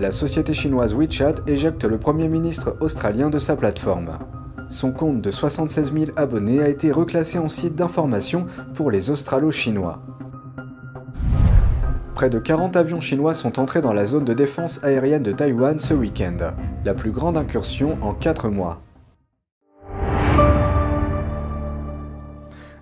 la société chinoise WeChat éjecte le Premier ministre australien de sa plateforme. Son compte de 76 000 abonnés a été reclassé en site d'information pour les Australo-Chinois. Près de 40 avions chinois sont entrés dans la zone de défense aérienne de Taïwan ce week-end, la plus grande incursion en 4 mois.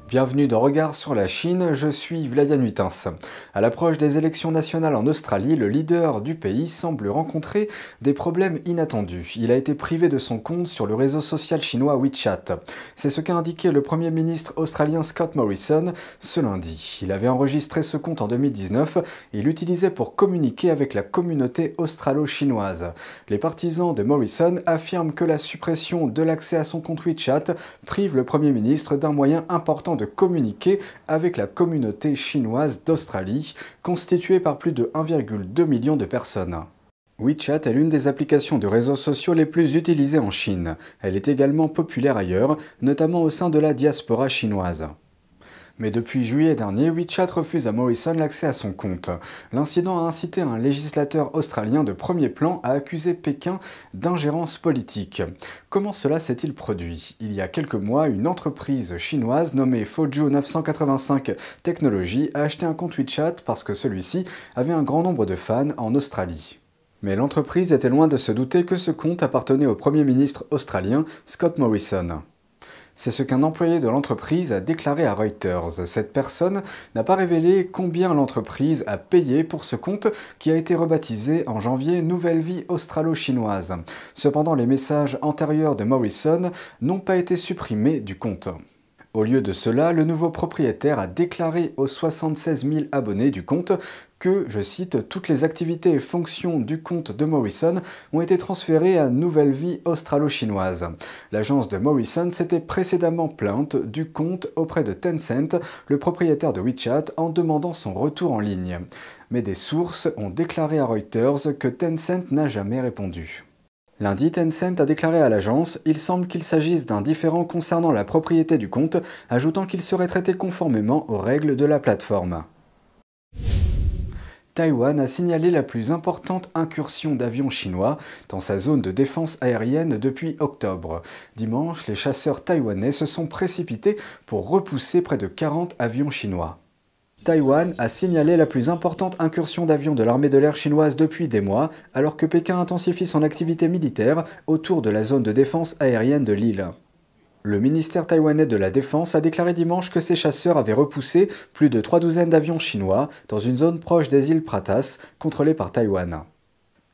Bienvenue dans Regard sur la Chine, je suis Vladian Huitens. À l'approche des élections nationales en Australie, le leader du pays semble rencontrer des problèmes inattendus. Il a été privé de son compte sur le réseau social chinois WeChat. C'est ce qu'a indiqué le Premier ministre australien Scott Morrison ce lundi. Il avait enregistré ce compte en 2019 et l'utilisait pour communiquer avec la communauté australo-chinoise. Les partisans de Morrison affirment que la suppression de l'accès à son compte WeChat prive le Premier ministre d'un moyen important de communiquer avec la communauté chinoise d'Australie, constituée par plus de 1,2 million de personnes. WeChat est l'une des applications de réseaux sociaux les plus utilisées en Chine. Elle est également populaire ailleurs, notamment au sein de la diaspora chinoise. Mais depuis juillet dernier, WeChat refuse à Morrison l'accès à son compte. L'incident a incité un législateur australien de premier plan à accuser Pékin d'ingérence politique. Comment cela s'est-il produit Il y a quelques mois, une entreprise chinoise nommée Fojo 985 Technologies a acheté un compte WeChat parce que celui-ci avait un grand nombre de fans en Australie. Mais l'entreprise était loin de se douter que ce compte appartenait au Premier ministre australien Scott Morrison. C'est ce qu'un employé de l'entreprise a déclaré à Reuters. Cette personne n'a pas révélé combien l'entreprise a payé pour ce compte qui a été rebaptisé en janvier Nouvelle Vie Australo-Chinoise. Cependant, les messages antérieurs de Morrison n'ont pas été supprimés du compte. Au lieu de cela, le nouveau propriétaire a déclaré aux 76 000 abonnés du compte que, je cite, toutes les activités et fonctions du compte de Morrison ont été transférées à Nouvelle Vie australo-chinoise. L'agence de Morrison s'était précédemment plainte du compte auprès de Tencent, le propriétaire de WeChat, en demandant son retour en ligne. Mais des sources ont déclaré à Reuters que Tencent n'a jamais répondu. Lundi, Tencent a déclaré à l'agence Il semble qu'il s'agisse d'un différend concernant la propriété du compte, ajoutant qu'il serait traité conformément aux règles de la plateforme. Taïwan a signalé la plus importante incursion d'avions chinois dans sa zone de défense aérienne depuis octobre. Dimanche, les chasseurs taïwanais se sont précipités pour repousser près de 40 avions chinois. Taïwan a signalé la plus importante incursion d'avions de l'armée de l'air chinoise depuis des mois, alors que Pékin intensifie son activité militaire autour de la zone de défense aérienne de l'île. Le ministère taïwanais de la Défense a déclaré dimanche que ses chasseurs avaient repoussé plus de trois douzaines d'avions chinois dans une zone proche des îles Pratas, contrôlée par Taïwan.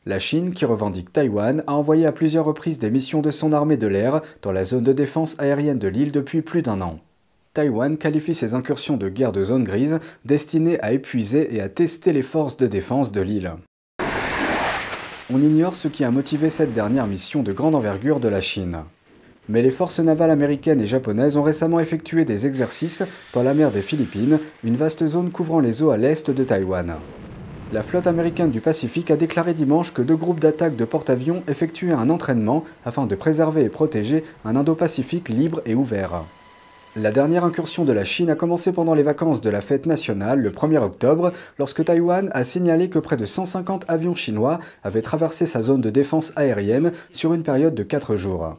La Chine, qui revendique Taïwan, a envoyé à plusieurs reprises des missions de son armée de l'air dans la zone de défense aérienne de l'île depuis plus d'un an. Taïwan qualifie ses incursions de guerre de zone grise, destinées à épuiser et à tester les forces de défense de l'île. On ignore ce qui a motivé cette dernière mission de grande envergure de la Chine mais les forces navales américaines et japonaises ont récemment effectué des exercices dans la mer des Philippines, une vaste zone couvrant les eaux à l'est de Taïwan. La flotte américaine du Pacifique a déclaré dimanche que deux groupes d'attaques de porte-avions effectuaient un entraînement afin de préserver et protéger un Indo-Pacifique libre et ouvert. La dernière incursion de la Chine a commencé pendant les vacances de la fête nationale le 1er octobre, lorsque Taïwan a signalé que près de 150 avions chinois avaient traversé sa zone de défense aérienne sur une période de 4 jours.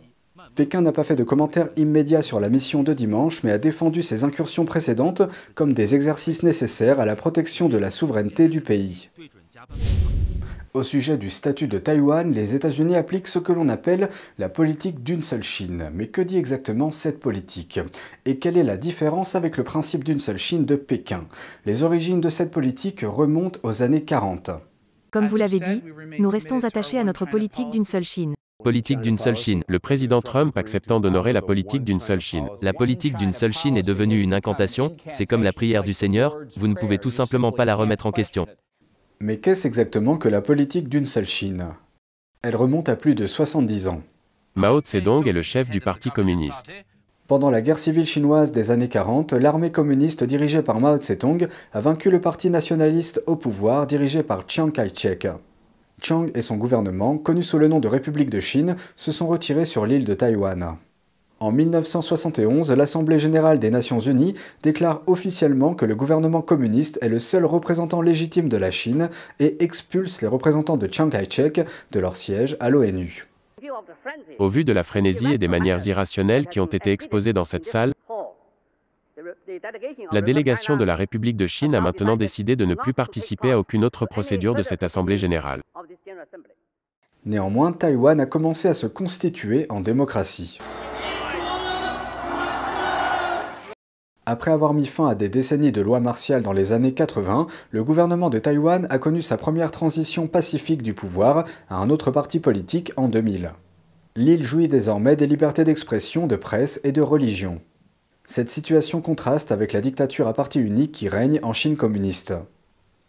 Pékin n'a pas fait de commentaires immédiats sur la mission de dimanche, mais a défendu ses incursions précédentes comme des exercices nécessaires à la protection de la souveraineté du pays. Au sujet du statut de Taïwan, les États-Unis appliquent ce que l'on appelle la politique d'une seule Chine. Mais que dit exactement cette politique Et quelle est la différence avec le principe d'une seule Chine de Pékin Les origines de cette politique remontent aux années 40. Comme vous l'avez dit, nous restons attachés à notre politique d'une seule Chine. Politique d'une seule Chine. Le président Trump acceptant d'honorer la politique d'une seule Chine. La politique d'une seule Chine est devenue une incantation, c'est comme la prière du Seigneur, vous ne pouvez tout simplement pas la remettre en question. Mais qu'est-ce exactement que la politique d'une seule Chine Elle remonte à plus de 70 ans. Mao Zedong est le chef du Parti communiste. Pendant la guerre civile chinoise des années 40, l'armée communiste dirigée par Mao Zedong a vaincu le parti nationaliste au pouvoir dirigé par Chiang Kai-shek. Chiang et son gouvernement, connus sous le nom de République de Chine, se sont retirés sur l'île de Taïwan. En 1971, l'Assemblée générale des Nations unies déclare officiellement que le gouvernement communiste est le seul représentant légitime de la Chine et expulse les représentants de Chiang Kai-shek de leur siège à l'ONU. Au vu de la frénésie et des manières irrationnelles qui ont été exposées dans cette salle, la délégation de la République de Chine a maintenant décidé de ne plus participer à aucune autre procédure de cette Assemblée générale. Néanmoins, Taïwan a commencé à se constituer en démocratie. Après avoir mis fin à des décennies de lois martiales dans les années 80, le gouvernement de Taïwan a connu sa première transition pacifique du pouvoir à un autre parti politique en 2000. L'île jouit désormais des libertés d'expression, de presse et de religion. Cette situation contraste avec la dictature à parti unique qui règne en Chine communiste.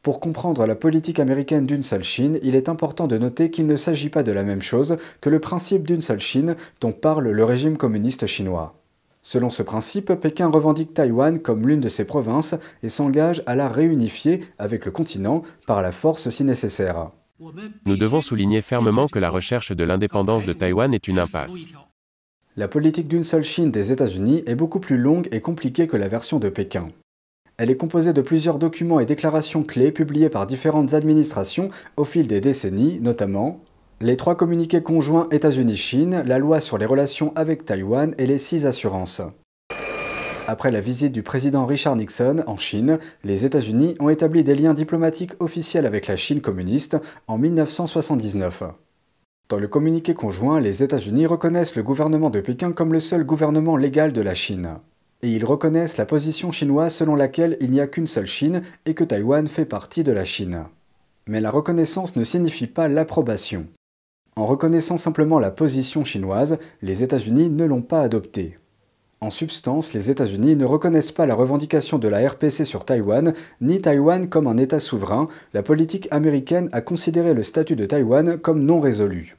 Pour comprendre la politique américaine d'une seule Chine, il est important de noter qu'il ne s'agit pas de la même chose que le principe d'une seule Chine dont parle le régime communiste chinois. Selon ce principe, Pékin revendique Taïwan comme l'une de ses provinces et s'engage à la réunifier avec le continent par la force si nécessaire. Nous devons souligner fermement que la recherche de l'indépendance de Taïwan est une impasse. La politique d'une seule Chine des États-Unis est beaucoup plus longue et compliquée que la version de Pékin. Elle est composée de plusieurs documents et déclarations clés publiés par différentes administrations au fil des décennies, notamment les trois communiqués conjoints États-Unis-Chine, la loi sur les relations avec Taïwan et les six assurances. Après la visite du président Richard Nixon en Chine, les États-Unis ont établi des liens diplomatiques officiels avec la Chine communiste en 1979. Dans le communiqué conjoint, les États-Unis reconnaissent le gouvernement de Pékin comme le seul gouvernement légal de la Chine. Et ils reconnaissent la position chinoise selon laquelle il n'y a qu'une seule Chine et que Taïwan fait partie de la Chine. Mais la reconnaissance ne signifie pas l'approbation. En reconnaissant simplement la position chinoise, les États-Unis ne l'ont pas adoptée. En substance, les États-Unis ne reconnaissent pas la revendication de la RPC sur Taïwan, ni Taïwan comme un État souverain, la politique américaine a considéré le statut de Taïwan comme non résolu.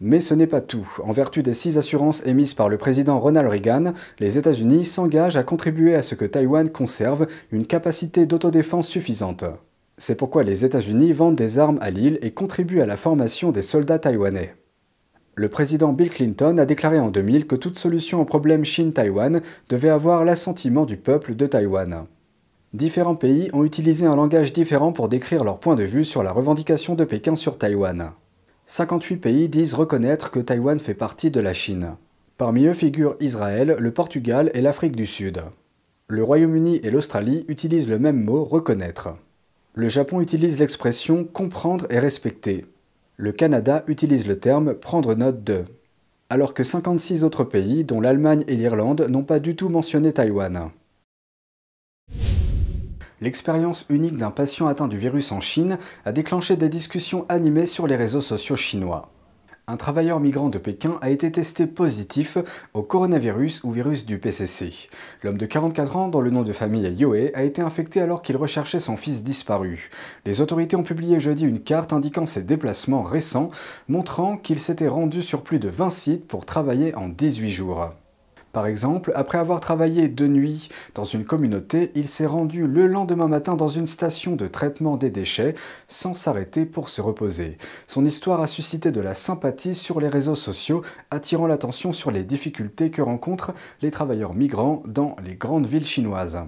Mais ce n'est pas tout. En vertu des six assurances émises par le président Ronald Reagan, les États-Unis s'engagent à contribuer à ce que Taïwan conserve une capacité d'autodéfense suffisante. C'est pourquoi les États-Unis vendent des armes à l'île et contribuent à la formation des soldats taïwanais. Le président Bill Clinton a déclaré en 2000 que toute solution au problème Chine-Taïwan devait avoir l'assentiment du peuple de Taïwan. Différents pays ont utilisé un langage différent pour décrire leur point de vue sur la revendication de Pékin sur Taïwan. 58 pays disent reconnaître que Taïwan fait partie de la Chine. Parmi eux figurent Israël, le Portugal et l'Afrique du Sud. Le Royaume-Uni et l'Australie utilisent le même mot reconnaître. Le Japon utilise l'expression comprendre et respecter le Canada utilise le terme prendre note de, alors que 56 autres pays, dont l'Allemagne et l'Irlande, n'ont pas du tout mentionné Taïwan. L'expérience unique d'un patient atteint du virus en Chine a déclenché des discussions animées sur les réseaux sociaux chinois un travailleur migrant de Pékin a été testé positif au coronavirus ou virus du PCC. L'homme de 44 ans, dont le nom de famille est Yoe, a été infecté alors qu'il recherchait son fils disparu. Les autorités ont publié jeudi une carte indiquant ses déplacements récents, montrant qu'il s'était rendu sur plus de 20 sites pour travailler en 18 jours. Par exemple, après avoir travaillé deux nuits dans une communauté, il s'est rendu le lendemain matin dans une station de traitement des déchets sans s'arrêter pour se reposer. Son histoire a suscité de la sympathie sur les réseaux sociaux, attirant l'attention sur les difficultés que rencontrent les travailleurs migrants dans les grandes villes chinoises.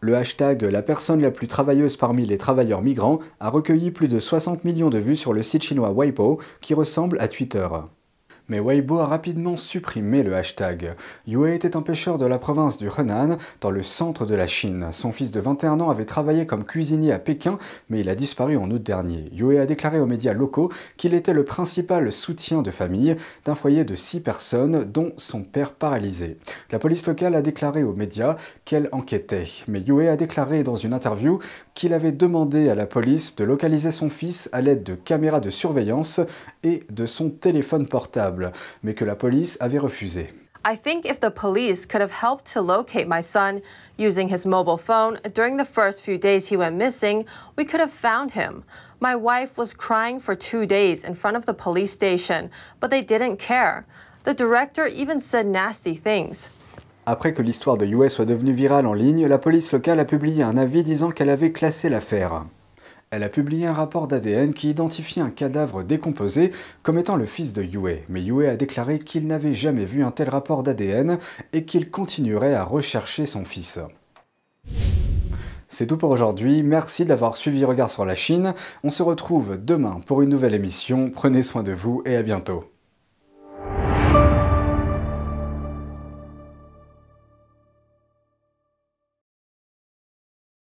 Le hashtag La personne la plus travailleuse parmi les travailleurs migrants a recueilli plus de 60 millions de vues sur le site chinois Weibo, qui ressemble à Twitter mais Weibo a rapidement supprimé le hashtag. Yue était un pêcheur de la province du Henan, dans le centre de la Chine. Son fils de 21 ans avait travaillé comme cuisinier à Pékin, mais il a disparu en août dernier. Yue a déclaré aux médias locaux qu'il était le principal soutien de famille d'un foyer de 6 personnes, dont son père paralysé. La police locale a déclaré aux médias qu'elle enquêtait, mais Yue a déclaré dans une interview qu'il avait demandé à la police de localiser son fils à l'aide de caméras de surveillance et de son téléphone portable mais que la police avait refusé. I think if the police could have helped to locate my son using his mobile phone during the first few days he went missing, we could have found him. My wife was crying for two days in front of the police station, but they didn't care. The director even said nasty things. Après que l'histoire de US soit devenue virale en ligne, la police locale a publié un avis disant qu'elle avait classé l'affaire. Elle a publié un rapport d'ADN qui identifie un cadavre décomposé comme étant le fils de Yue, mais Yue a déclaré qu'il n'avait jamais vu un tel rapport d'ADN et qu'il continuerait à rechercher son fils. C'est tout pour aujourd'hui, merci d'avoir suivi Regard sur la Chine, on se retrouve demain pour une nouvelle émission, prenez soin de vous et à bientôt.